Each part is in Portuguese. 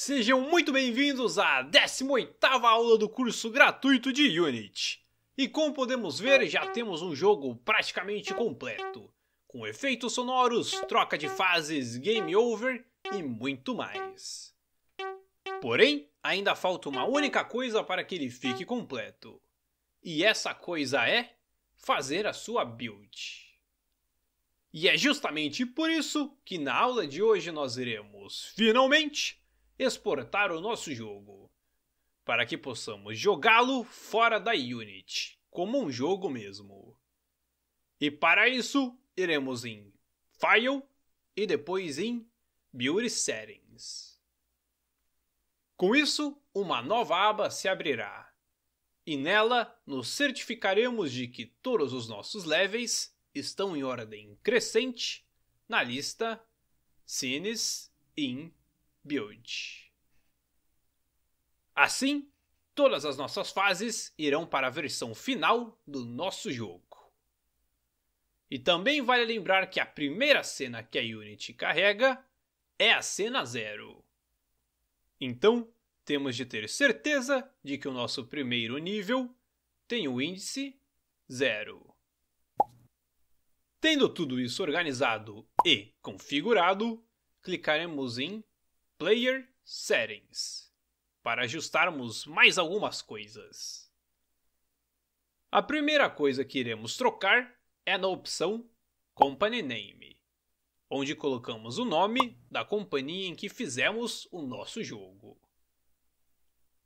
Sejam muito bem-vindos à 18ª aula do curso gratuito de Unity. E como podemos ver, já temos um jogo praticamente completo, com efeitos sonoros, troca de fases, game over e muito mais. Porém, ainda falta uma única coisa para que ele fique completo. E essa coisa é fazer a sua build. E é justamente por isso que na aula de hoje nós iremos, finalmente, exportar o nosso jogo, para que possamos jogá-lo fora da Unity, como um jogo mesmo. E para isso, iremos em File e depois em Beauty Settings. Com isso, uma nova aba se abrirá. E nela, nos certificaremos de que todos os nossos levels estão em ordem crescente na lista Scenes in build. Assim, todas as nossas fases irão para a versão final do nosso jogo. E também vale lembrar que a primeira cena que a Unity carrega é a cena zero. Então, temos de ter certeza de que o nosso primeiro nível tem o índice zero. Tendo tudo isso organizado e configurado, clicaremos em Player Settings para ajustarmos mais algumas coisas. A primeira coisa que iremos trocar é na opção Company Name, onde colocamos o nome da companhia em que fizemos o nosso jogo.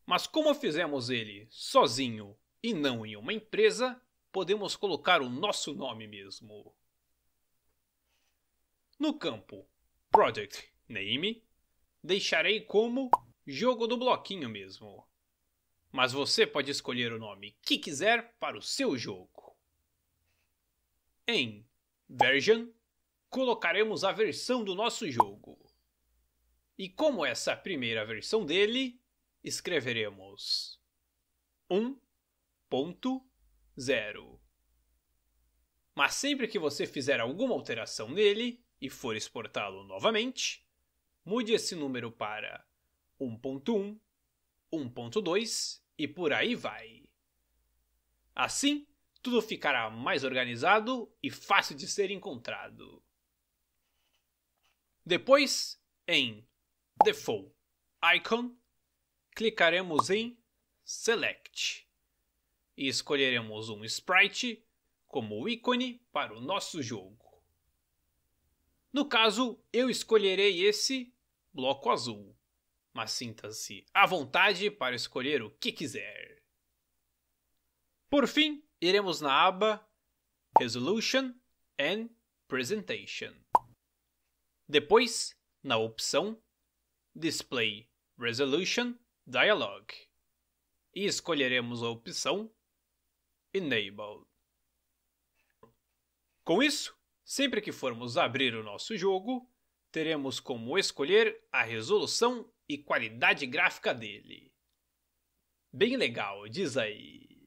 Mas como fizemos ele sozinho e não em uma empresa, podemos colocar o nosso nome mesmo. No campo Project Name, deixarei como Jogo do Bloquinho mesmo. Mas você pode escolher o nome que quiser para o seu jogo. Em Version, colocaremos a versão do nosso jogo. E como essa é primeira versão dele, escreveremos 1.0. Mas sempre que você fizer alguma alteração nele e for exportá-lo novamente, mude esse número para 1.1, 1.2 e por aí vai. Assim, tudo ficará mais organizado e fácil de ser encontrado. Depois, em Default Icon, clicaremos em Select e escolheremos um sprite como ícone para o nosso jogo. No caso, eu escolherei esse bloco azul. Mas sinta-se à vontade para escolher o que quiser. Por fim, iremos na aba Resolution and Presentation. Depois, na opção Display Resolution Dialog. E escolheremos a opção Enable. Com isso, sempre que formos abrir o nosso jogo, teremos como escolher a resolução e qualidade gráfica dele. Bem legal, diz aí.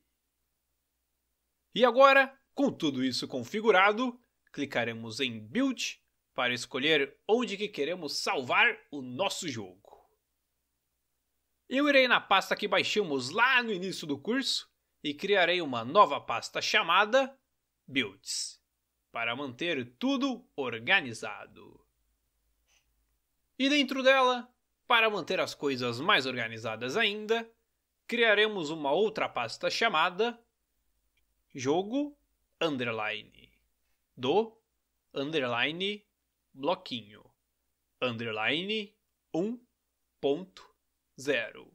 E agora, com tudo isso configurado, clicaremos em Build para escolher onde que queremos salvar o nosso jogo. Eu irei na pasta que baixamos lá no início do curso e criarei uma nova pasta chamada Builds, para manter tudo organizado. E dentro dela, para manter as coisas mais organizadas ainda, criaremos uma outra pasta chamada jogo underline do underline bloquinho underline 1.0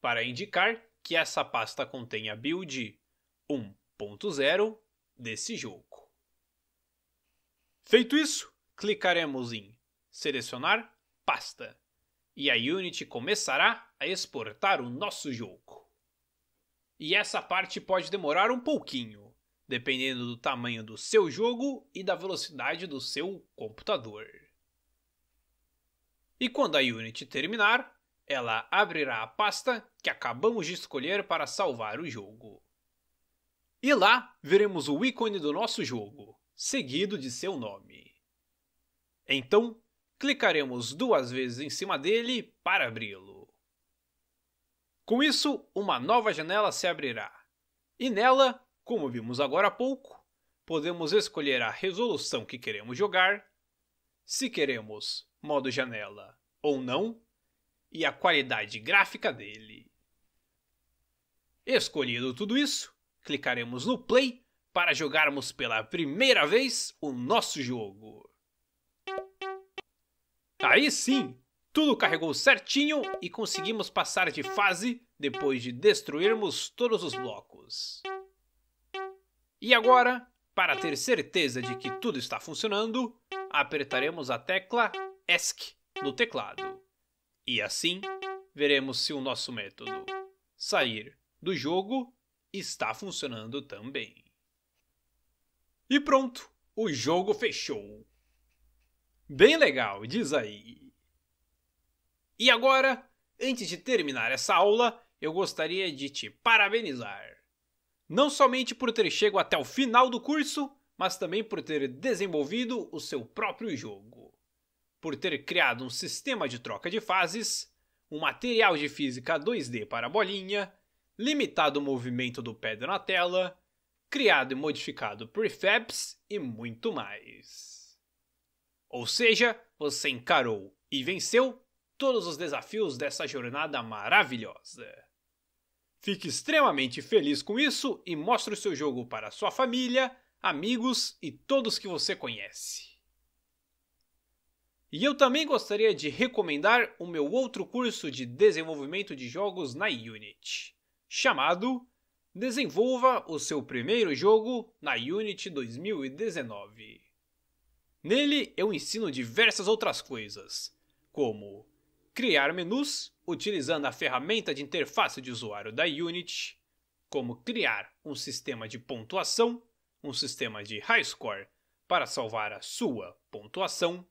para indicar que essa pasta contém a build 1.0 desse jogo. Feito isso, clicaremos em selecionar pasta e a Unity começará a exportar o nosso jogo. E essa parte pode demorar um pouquinho, dependendo do tamanho do seu jogo e da velocidade do seu computador. E quando a Unity terminar, ela abrirá a pasta que acabamos de escolher para salvar o jogo. E lá veremos o ícone do nosso jogo, seguido de seu nome. Então, clicaremos duas vezes em cima dele para abri-lo. Com isso, uma nova janela se abrirá. E nela, como vimos agora há pouco, podemos escolher a resolução que queremos jogar, se queremos modo janela ou não, e a qualidade gráfica dele. Escolhido tudo isso, clicaremos no play para jogarmos pela primeira vez o nosso jogo. Aí então, sim, tudo carregou certinho e conseguimos passar de fase depois de destruirmos todos os blocos. E agora, para ter certeza de que tudo está funcionando, apertaremos a tecla ESC no teclado. E assim, veremos se o nosso método sair do jogo está funcionando também. E pronto, o jogo fechou. Bem legal, diz aí. E agora, antes de terminar essa aula, eu gostaria de te parabenizar. Não somente por ter chegado até o final do curso, mas também por ter desenvolvido o seu próprio jogo. Por ter criado um sistema de troca de fases, um material de física 2D para a bolinha, limitado o movimento do pedra na tela, criado e modificado prefabs e muito mais. Ou seja, você encarou e venceu todos os desafios dessa jornada maravilhosa. Fique extremamente feliz com isso e mostre o seu jogo para sua família, amigos e todos que você conhece. E eu também gostaria de recomendar o meu outro curso de desenvolvimento de jogos na Unity, chamado Desenvolva o seu primeiro jogo na Unity 2019. Nele eu ensino diversas outras coisas, como criar menus utilizando a ferramenta de interface de usuário da Unity, como criar um sistema de pontuação, um sistema de high score para salvar a sua pontuação,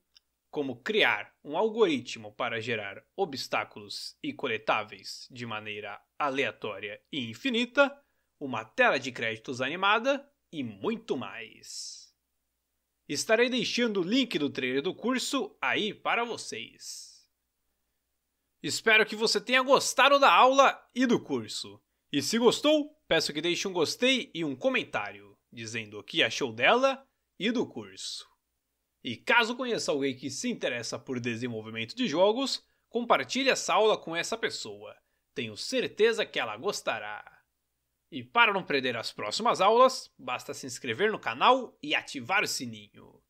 como criar um algoritmo para gerar obstáculos e coletáveis de maneira aleatória e infinita, uma tela de créditos animada e muito mais. Estarei deixando o link do trailer do curso aí para vocês. Espero que você tenha gostado da aula e do curso. E se gostou, peço que deixe um gostei e um comentário, dizendo o que achou dela e do curso. E caso conheça alguém que se interessa por desenvolvimento de jogos, compartilhe essa aula com essa pessoa. Tenho certeza que ela gostará. E para não perder as próximas aulas, basta se inscrever no canal e ativar o sininho.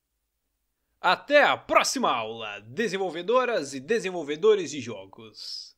Até a próxima aula, desenvolvedoras e desenvolvedores de jogos!